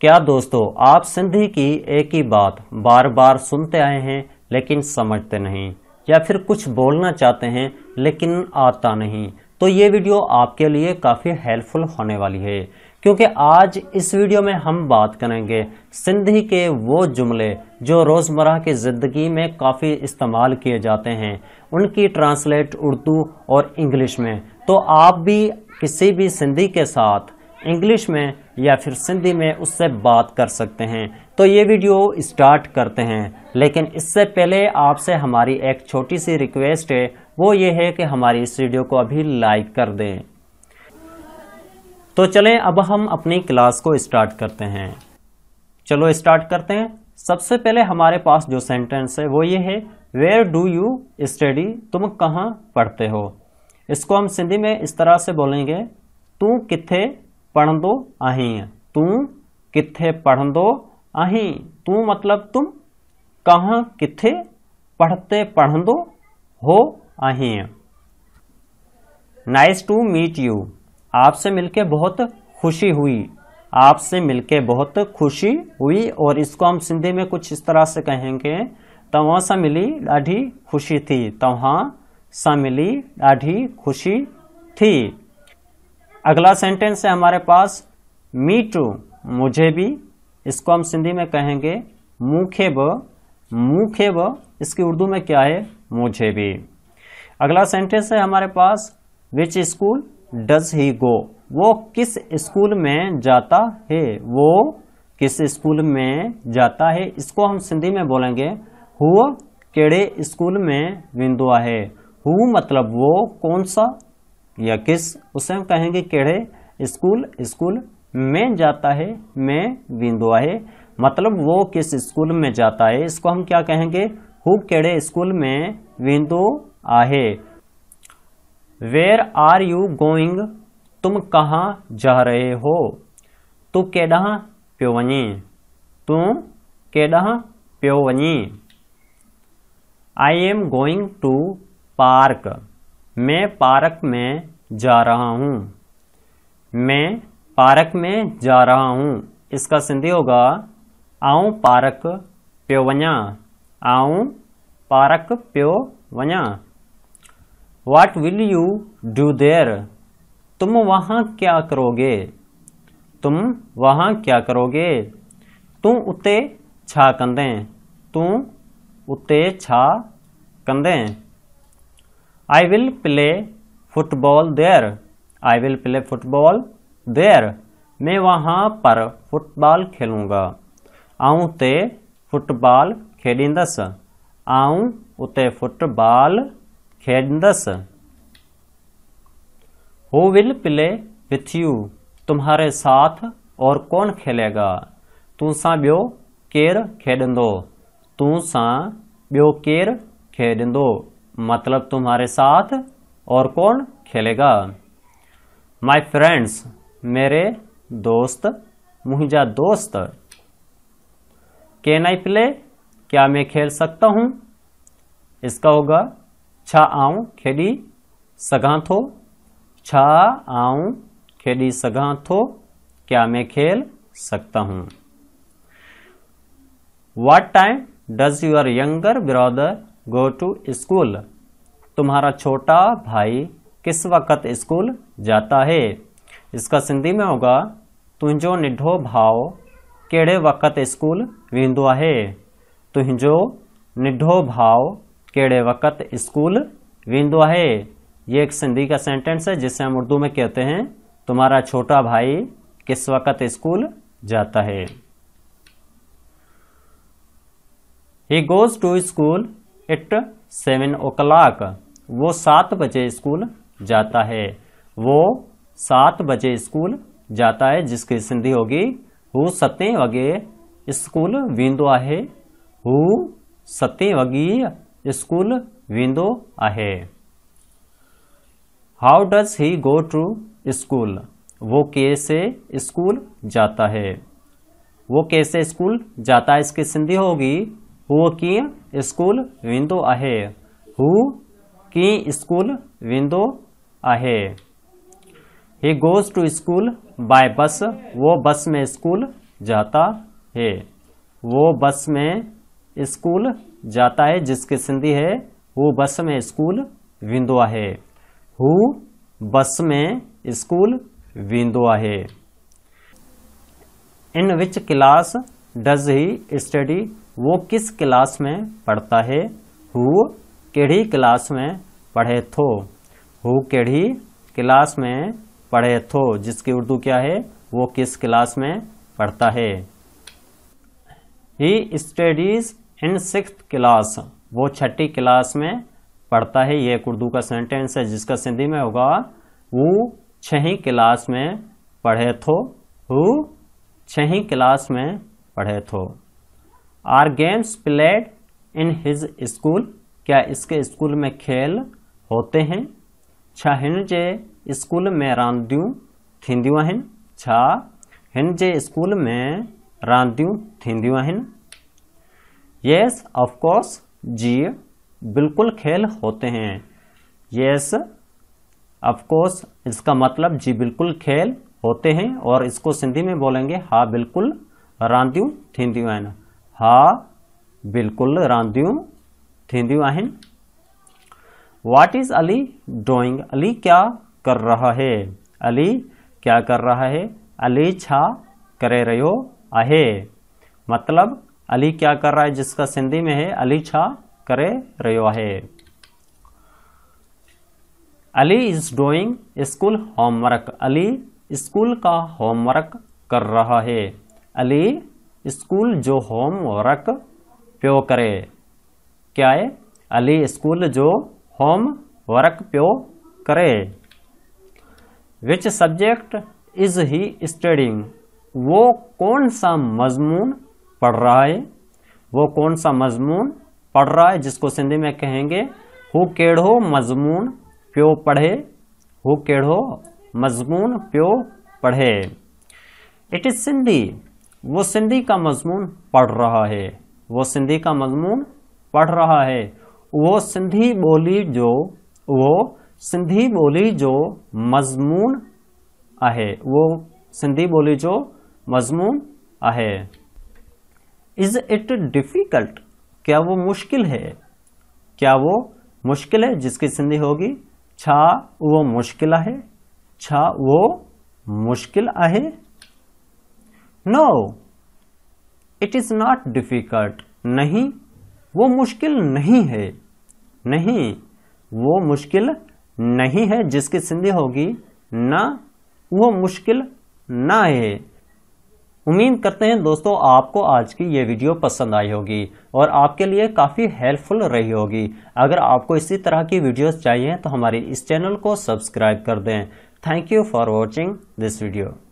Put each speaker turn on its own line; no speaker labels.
क्या दोस्तों आप सिंधी की एक ही बात बार बार सुनते आए हैं लेकिन समझते नहीं या फिर कुछ बोलना चाहते हैं लेकिन आता नहीं तो ये वीडियो आपके लिए काफ़ी हेल्पफुल होने वाली है क्योंकि आज इस वीडियो में हम बात करेंगे सिंधी के वो जुमले जो रोज़मर्रा की ज़िंदगी में काफ़ी इस्तेमाल किए जाते हैं उनकी ट्रांसलेट उर्दू और इंग्लिश में तो आप भी किसी भी सिंधी के साथ इंग्लिश में या फिर सिंधी में उससे बात कर सकते हैं तो ये वीडियो स्टार्ट करते हैं लेकिन इससे पहले आपसे हमारी एक छोटी सी रिक्वेस्ट है वो ये है कि हमारी इस वीडियो को अभी लाइक कर दें तो चलें अब हम अपनी क्लास को स्टार्ट करते हैं चलो स्टार्ट करते हैं सबसे पहले हमारे पास जो सेंटेंस है वो ये है वेयर डू यू स्टडी तुम कहाँ पढ़ते हो इसको हम सिंधी में इस तरह से बोलेंगे तू किथे पढ़ो आही तू किथे पढ़ो आही तू मतलब तुम कहाँ किथे पढ़ते पढ़ो हो आही नाइस टू मीट यू आपसे मिलके बहुत खुशी हुई आपसे मिलके बहुत खुशी हुई और इसको हम सिंधी में कुछ इस तरह से कहेंगे तवा सा मिली ढी ख़ुशी थी तवा सां मिली ढी ख़ुशी थी अगला सेंटेंस है हमारे पास मी टू मुझे भी इसको हम सिंधी में कहेंगे मुखे ब मुखे ब इसकी उर्दू में क्या है मुझे भी अगला सेंटेंस है हमारे पास विच स्कूल डज ही गो वो किस स्कूल में जाता है वो किस स्कूल में जाता है इसको हम सिंधी में बोलेंगे हु केड़े स्कूल में विंदुआ है हु मतलब वो कौन सा या किस उसे हम कहेंगे केड़े स्कूल स्कूल में जाता है में विंदो है मतलब वो किस स्कूल में जाता है इसको हम क्या कहेंगे हु केड़े स्कूल में विंदो आहे वेर आर यू गोइंग तुम कहाँ जा रहे हो तू केडा प्यो वनी तू केडा प्यो वनी I am going to park मैं पार्क में जा रहा हूँ मैं पार्क में जा रहा हूँ इसका सिंधी होगा आओ पार्क प्यो वञा आओ पार्क प्यो वञा what will you do there तुम वहाँ क्या करोगे तुम वहाँ क्या करोगे तू उते छा कंदे तूं उते छा कंदे I will play football there. I will play football there. मैं वहाँ पर फुटबॉल खेलूँगा आऊँ ते फुटबॉल खेॾींदसि आऊँ उते फुटबॉल खेॾंदसि हो विल प्ले विथ यू तुम्हारे साथ और कौन खेलेगा तू सा बो केर खेॾंदो तू सा बो केर खेॾंदो मतलब तुम्हारे साथ और कौन खेलेगा माई फ्रेंड्स मेरे दोस्त मुहिजा दोस्त कैन आई प्ले क्या मैं खेल सकता हूँ इसका होगा छा आऊँ खेली सगा थो छा आऊँ खेली सगा थो क्या मैं खेल सकता हूँ what time does your younger brother go to school तुम्हारा छोटा भाई किस वक्त स्कूल जाता है इसका सिंधी में होगा तुझो निढो भाव कहिड़े वक़्त स्कूल वेंदो है तुझो निढो भाव केड़े वक़्त स्कूल वेंदो है ये एक सिंधी का सेंटेंस है जिसे हम उर्दू में कहते हैं तुम्हारा छोटा भाई किस वक़्त स्कूल जाता है he goes to school at seven o'clock वो सात बजे स्कूल जाता है वो सात बजे स्कूल जाता है जिसकी सिंधी होगी हु सते वगे स्कूल वेंदो आहे हु सते वगी स्कूल वेंदो आहे how does he go to school वो कैसे स्कूल जाता है वो कैसे स्कूल जाता है इसकी सिंधी होगी हू की स्कूल विंदो आहे की स्कूल विंदो आहे he goes to school by bus वो बस में स्कूल जाता है वो बस में स्कूल जाता है जिसकी सिंधी है वो बस में स्कूल विंदो आहे हु बस में स्कूल विंदो आहे in which class does he study वो किस क्लास में पढ़ता है हु केढ़ी क्लास में पढ़े थो हु केढ़ी क्लास में पढ़े थो जिसकी उर्दू क्या है वो किस क्लास में पढ़ता है he studies in six class वो छठी क्लास में पढ़ता है ये एक उर्दू का सेंटेंस है जिसका सिंधी में होगा वो छही क्लास में पढ़े थो हु छही क्लास में पढ़े थो are games played in his school क्या इसके स्कूल में खेल होते हैं छा जे स्कूल में रांदियूं थींदियूं आहिनि छा जे स्कूल में रांदियूं थींदियूं आहिनि येस ऑफकोर्स जी बिल्कुल खेल होते हैं येस ऑफकोर्स इसका मतलब जी बिल्कुल खेल होते हैं और इसको सिंधी में बोलेंगे हा बिल्कुल रांदियूं थींदियूं आहिनि हा बिल्कुल रांदियूं थन्दून आहिनि what is Ali drawing Ali क्या कर रहा है अली क्या कर रहा है अली छा करे रहियो आहे मतलब अली क्या कर रहा है जिसका सिंधी में है अली छा करे रहियो है Ali is doing school homework Ali school का होमवर्क कर रहा है अली स्कूल जो होमवर्क प्यो करे क्या है अली स्कूल जो होम वर्क प्यो करे which subject is he studying वो कौन सा मजमून पढ़ रहा है वो कौन सा मजमून पढ़ रहा है जिसको सिंधी में कहेंगे हु केडो मजमून प्यो पढ़े हु केड़ो मजमून प्यो पढ़े इट इज सिंधी वो सिंधी का मजमून पढ़ रहा है वो सिंधी का मजमून पढ़ रहा है वो सिंधी बोली जो वो सिंधी बोली जो मजमून आहे वो सिंधी बोली जो मजमून आहे इज इट डिफ़िकल्ट क्या वो मुश्किल है क्या वो मुश्किल है जिसकी सिंधी होगी छा वो मुश्किल है छा वो मुश्किल है no it is not difficult नहीं वो मुश्किल नहीं है नहीं वो मुश्किल नहीं है जिसकी सिंधी होगी ना वो मुश्किल ना है उम्मीद करते हैं दोस्तों आपको आज की ये वीडियो पसंद आई होगी और आपके लिए काफ़ी हेल्पफुल रही होगी अगर आपको इसी तरह की वीडियोस चाहिए तो हमारे इस चैनल को सब्सक्राइब कर दें thank you for watching this video